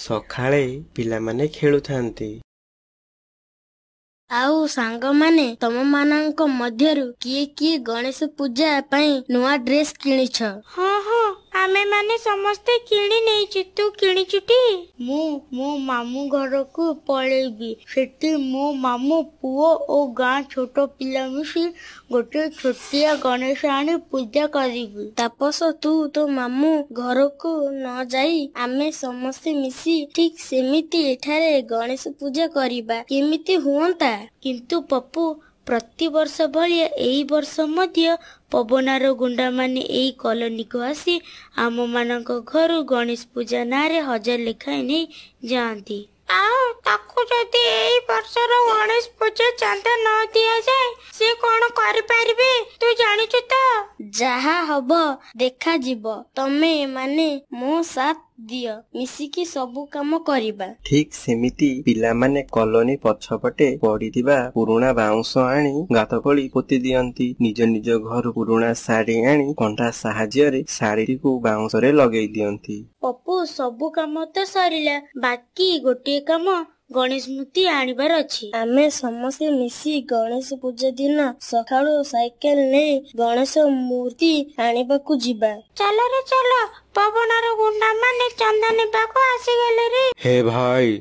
ସକାଳେ ପିଲାମାନେ ଖେଳୁଥାନ୍ତି ଆଉ ସାଙ୍ଗମାନେ ତମମାନଙ୍କ ମଧ୍ୟରୁ କିଏ କିଏ ଗଣେଶ ପୂଜା ପାଇଁ ନୂଆ ଡ୍ରେସ୍ କିଣିଛ ହଁ ହଁ ଆମେ ମାନେ ସମସ୍ତେ କିଣି ନେଇଛୁ ତୁ କିଣିଛୁ ଟି ମୁଁ ମୋ ମାମୁଁ ଘରକୁ ପଳେଇବି ସେଠି ମୋ ମାମୁଁ ପୁଅ ଓ ଗାଁ ଛୋଟ ପିଲା ମିଶି ଗୋଟେ ଛୋଟିଆ ଗଣେଶ ଆଣି ପୂଜା କରିବି ତାପସ ତୁ ତୋ ମାମୁଁ ଘରକୁ ନ ଯାଇ ଆମେ ସମସ୍ତେ ମିଶି ଠିକ ସେମିତି ଏଠାରେ ଗଣେଶ ପୂଜା କରିବା କେମିତି ହୁଅନ୍ତା କିନ୍ତୁ ପପୁ ପ୍ରତିବର୍ଷ ଭଳିଆ ଏହି ବର୍ଷ ମଧ୍ୟ ପବନାର ଗୁଣ୍ଡାମାନେ ଏହି କଲୋନୀକୁ ଆସି ଆମମାନଙ୍କ ଘରୁ ଗଣେଶ ପୂଜା ନାଁରେ ହଜାର ଲେଖାଏଁ ନେଇ ଯାଆନ୍ତି ଆଉ ତାକୁ ଯଦି ଏଇ ବର୍ଷର ଗଣେଶ ପୂଜା ଚାନ୍ଦା ନ ଦିଆଯାଏ ସେ କଣ କରିପାରିବେ ତୁ ଜାଣିଛୁ ତ ଯାହା ହବ ଦେଖାଯିବ ତମେ ମାନେ ମୋ ସାଥ दियो मिसिकि सबु काम करिबा ठीक सेमिति पिला माने कॉलोनी पछपटे पडी दिबा पुरुणा बाउंस आणी गातकळी पोती दियंती निज निज घर पुरुणा साडी आणी कोंडा सहाय्य रे साडी को बाउंस रे लगे दियंती पप्पू सबु काम त सरीला बाकी गोटी काम ଗଣେଶ ମୂର୍ତ୍ତି ଆଣିବାର ଅଛି ଆମେ ସମସ୍ତେ ମିଶି ଗଣେଶ ପୂଜା ଦିନ ସକାଳୁ ସାଇକେଲ ନେଇ ଗଣେଶ ମୂର୍ତ୍ତି ଆଣିବାକୁ ଯିବା ଚାଲ ରେ ଚାଲ ପବନର ଗୁଣ୍ଡା ମାନେ ଚନ୍ଦା ନେବାକୁ ଆସିଗଲେ ରେ ହେ ଭାଇ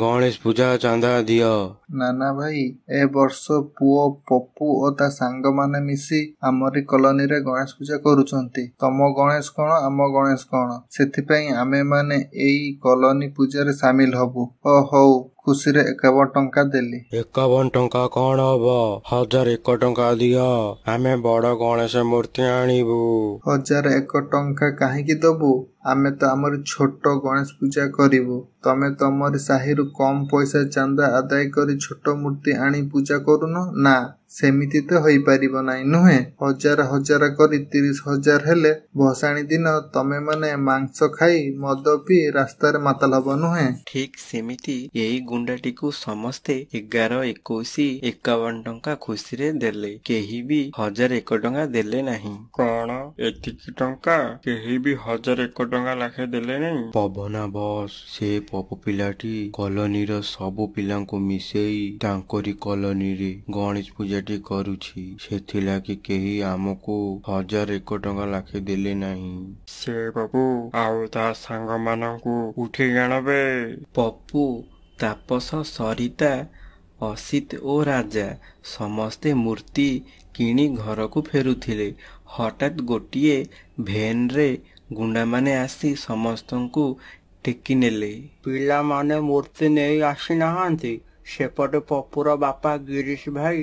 ଗଣେଶ ପୂଜା ଚାନ୍ଦା ଦିଅ ନାନା ଭାଇ ଏ ବର୍ଷ ପୁଅ ପପୁ ଓ ତା ସାଙ୍ଗମାନେ ମିଶି ଆମରି କଲୋନୀରେ ଗଣେଶ ପୂଜା କରୁଛନ୍ତି ତମ ଗଣେଶ କଣ ଆମ ଗଣେଶ କଣ ସେଥିପାଇଁ ଆମେମାନେ ଏଇ କଲୋନୀ ପୂଜାରେ ସାମିଲ ହବୁ ଓ ହଉ ଖୁସିରେ ଏକାବନ ଟଙ୍କା ଦେଲି ଏକାବନ ଟଙ୍କା କଣ ହବ ହଜାର ଏକ ଟଙ୍କା ଦିଅ ଆମେ ବଡ ଗଣେଶ ମୂର୍ତ୍ତି ଆଣିବୁ ହଜାର ଏକ ଟଙ୍କା କାହିଁକି ଦବୁ ଆମେ ତ ଆମର ଛୋଟ ଗଣେଶ ପୂଜା କରିବୁ ତମେ ତମର ସାହିରୁ କମ ପଇସା ଚାନ୍ଦା ଆଦାୟ କରି ଛୋଟ ମୂର୍ତ୍ତି ଆଣି ପୂଜା କରୁନ ନା ସେମିତି ତ ହୋଇପାରିବ ନାହିଁ ନୁହେଁ ହଜାର ହଜାର କରି ତିରିଶ ହଜାର ହେଲେ ଭସାଣି ଦିନ ତମେମାନେ ମାଂସ ଖାଇ ମଦ ପିଇ ରାସ୍ତାରେ ମାତାଲ ହବ ନୁହେଁ ଠିକ୍ ସେମିତି ଏଇ ଗୁଣ୍ଡାଟିକୁ ସମସ୍ତେ ଏଗାର ଏକୋଇଶ ଏକାବନ ଟଙ୍କା ଖୁସିରେ ଦେଲେ କେହି ବି ହଜାର ଏକ ଟଙ୍କା ଦେଲେ ନାହିଁ କଣ ଏତିକି ଟଙ୍କା କେହି ବି ହଜାର ଏକ ଟଙ୍କା ଲାଖେ ଦେଲେ ନାହିଁ ପବନା ବସ୍ ସେ ପପୁ ପିଲାଟି କଲୋନୀର ସବୁ ପିଲାଙ୍କୁ ମିଶେଇ ତାଙ୍କରି କଲୋନୀରେ ଗଣେଶ ପୂଜା କାର୍ଯ୍ୟଟି କରୁଛି ସେଥିଲାଗି କେହି ଆମକୁ ହଜାର ଏକ ଟଙ୍କା ଲାଖେ ଦେଲେ ନାହିଁ ସେ ବାବୁ ଆଉ ତା ସାଙ୍ଗମାନଙ୍କୁ ଉଠେଇ ଆଣବେ ପପୁ ତାପସ ସରିତା ଅସିତ ଓ ରାଜା ସମସ୍ତେ ମୂର୍ତ୍ତି କିଣି ଘରକୁ ଫେରୁଥିଲେ ହଠାତ୍ ଗୋଟିଏ ଭେନ୍ରେ ଗୁଣ୍ଡାମାନେ ଆସି ସମସ୍ତଙ୍କୁ ଟେକି ନେଲେ ପିଲାମାନେ ମୂର୍ତ୍ତି ନେଇ ଆସିନାହାନ୍ତି ସେପଟେ ପପୁର ବାପା ଗିରିଶ ଭାଇ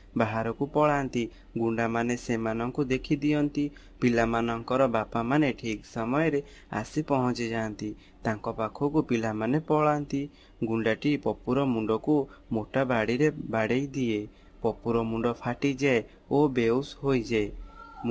ବାହାରକୁ ପଳାନ୍ତି ଗୁଣ୍ଡାମାନେ ସେମାନଙ୍କୁ ଦେଖିଦିଅନ୍ତି ପିଲାମାନଙ୍କର ବାପାମାନେ ଠିକ୍ ସମୟରେ ଆସି ପହଞ୍ଚି ଯାଆନ୍ତି ତାଙ୍କ ପାଖକୁ ପିଲାମାନେ ପଳାନ୍ତି ଗୁଣ୍ଡାଟି ପପୁର ମୁଣ୍ଡକୁ ମୋଟା ବାଡ଼ିରେ ବାଡ଼େଇ ଦିଏ ପପୁର ମୁଣ୍ଡ ଫାଟିଯାଏ ଓ ବେଉସ ହୋଇଯାଏ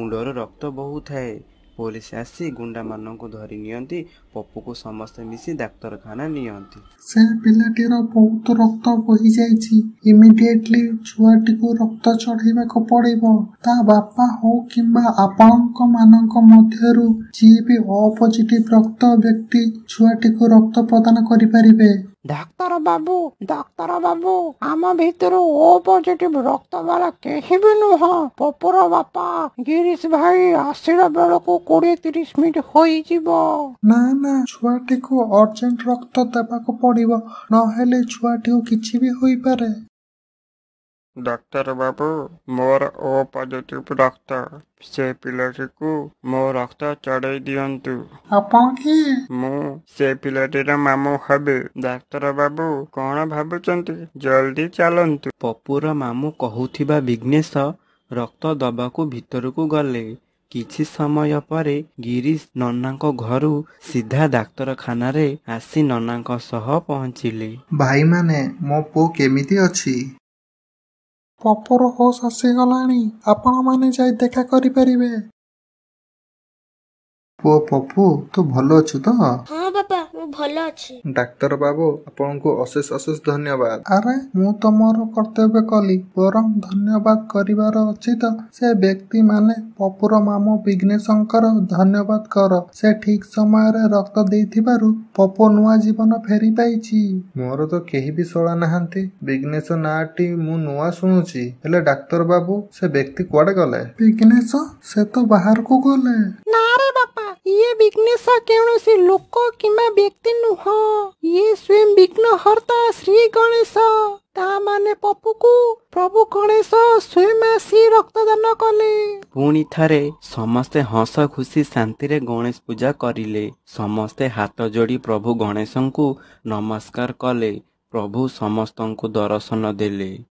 ମୁଣ୍ଡର ରକ୍ତ ବହୁଥାଏ ପୋଲିସ ଆସି ଗୁଣ୍ଡାମାନଙ୍କୁ ଧରି ନିଅନ୍ତି ପପୁକୁ ସମସ୍ତେ ମିଶି ଡାକ୍ତରଖାନା ନିଅନ୍ତି ସେ ପିଲାଟିର ବହୁତ ରକ୍ତ ବହିଯାଇଛି ଇମିଡିଏଟଲି ଛୁଆଟିକୁ ରକ୍ତ ଚଢ଼ାଇବାକୁ ପଡିବ ତା ବାପା ହଉ କିମ୍ବା ଆପଣଙ୍କ ମାନଙ୍କ ମଧ୍ୟରୁ ଯିଏ ବି ଅପୋଜିଟିଭ ରକ୍ତ ବ୍ୟକ୍ତି ଛୁଆଟିକୁ ରକ୍ତ ପ୍ରଦାନ କରିପାରିବେ ಡಾಕ್ಟರಬಾಬು ಡಾಕ್ಟರಬಾಬು ಆಮ ಭಿತರು ಓ ಪಾಸಿಟಿವ್ ರಕ್ತ ಬರ କେହିବି ନୁହଁ ପପୁର ବାପା ଗିରିଶ ଭାଇ ଆସିଲା ବେଳକୁ କୋଡିଏ ତିରିଶ ମିନିଟ ହୋଇଯିବ ନା ନା ଛୁଆଟିକୁ ଅର୍ଜେଣ୍ଟ ରକ୍ତ ଦେବାକୁ ପଡିବ ନହେଲେ ଛୁଆଟିକୁ କିଛି ବି ହୋଇପାରେ ଡାକ୍ତର ବାବୁ ମୋର ଓ ପଜିଟିଭ ରକ୍ତ ସେ ପିଲାଟିକୁ ମୋ ରକ୍ତ ଚଢେଇ ଦିଅନ୍ତୁ ମୁଁ ସେ ପିଲାଟିର ମାମୁଁ ହେବି ଡାକ୍ତର ବାବୁ କଣ ଭାବୁଛନ୍ତି ଜଲ୍ଦି ଚାଲନ୍ତୁ ପପୁର ମାମୁଁ କହୁଥିବା ବିଘ୍ନେଶ ରକ୍ତ ଦବାକୁ ଭିତରକୁ ଗଲେ କିଛି ସମୟ ପରେ ଗିରିଶ ନନାଙ୍କ ଘରୁ ସିଧା ଡାକ୍ତରଖାନାରେ ଆସି ନନାଙ୍କ ସହ ପହଞ୍ଚିଲେ ଭାଇମାନେ ମୋ ପୁଅ କେମିତି ଅଛି ପପୁର ହୋସ୍ ଆସିଗଲାଣି ଆପଣମାନେ ଯାଇ ଦେଖା କରିପାରିବେ ପୁଅ ପପୁ ତୁ ଭଲ ଅଛୁ ତ ହଁ ବାପା ଭଲ ଅଛି ଡାକ୍ତର ବାବୁ ଆପଣଙ୍କୁ ଅଶେଷ ଅଶେଷ ଧନ୍ୟବାଦ ଆରେ ମୁଁ ତ ମୋର କର୍ତ୍ତବ୍ୟ କଲି ବରଂ ଧନ୍ୟବାଦ କରିବାର ଅଛି ତ ସେ ବ୍ୟକ୍ତିମାନେ ପପୁର ମାମୁ ବିଘ୍ନେଶଙ୍କର ଧନ୍ୟବାଦ କର ସେ ଠିକ୍ ସମୟରେ ରକ୍ତ ଦେଇଥିବାରୁ ପପୁ ନୂଆ ଜୀବନ ଫେରି ପାଇଛି ମୋର ତ କେହି ବି ଶଳା ନାହାନ୍ତି ବିଘ୍ନେଶ ନାଁଟି ମୁଁ ନୂଆ ଶୁଣୁଛି ହେଲେ ଡାକ୍ତର ବାବୁ ସେ ବ୍ୟକ୍ତି କୁଆଡେ ଗଲେ ବିଘ୍ନେଶ ସେ ତ ବାହାରକୁ ଗଲେ ନା ରେ ବାପା ये बिकने सा कहनो से लोको की मैं बेकती ये स्वयं बिकना हरता श्री गणेश सा तामाने पप्पू को प्रभु गणेश स्वयं मैं सी रखता कले पुनी थरे समस्ते हस खुशी शांति रे गणे पूजा करीले समस्ते हाथों जोड़ी प्रभु गणे नमस्कार कले प्रभु समस्तों को दर्शन देले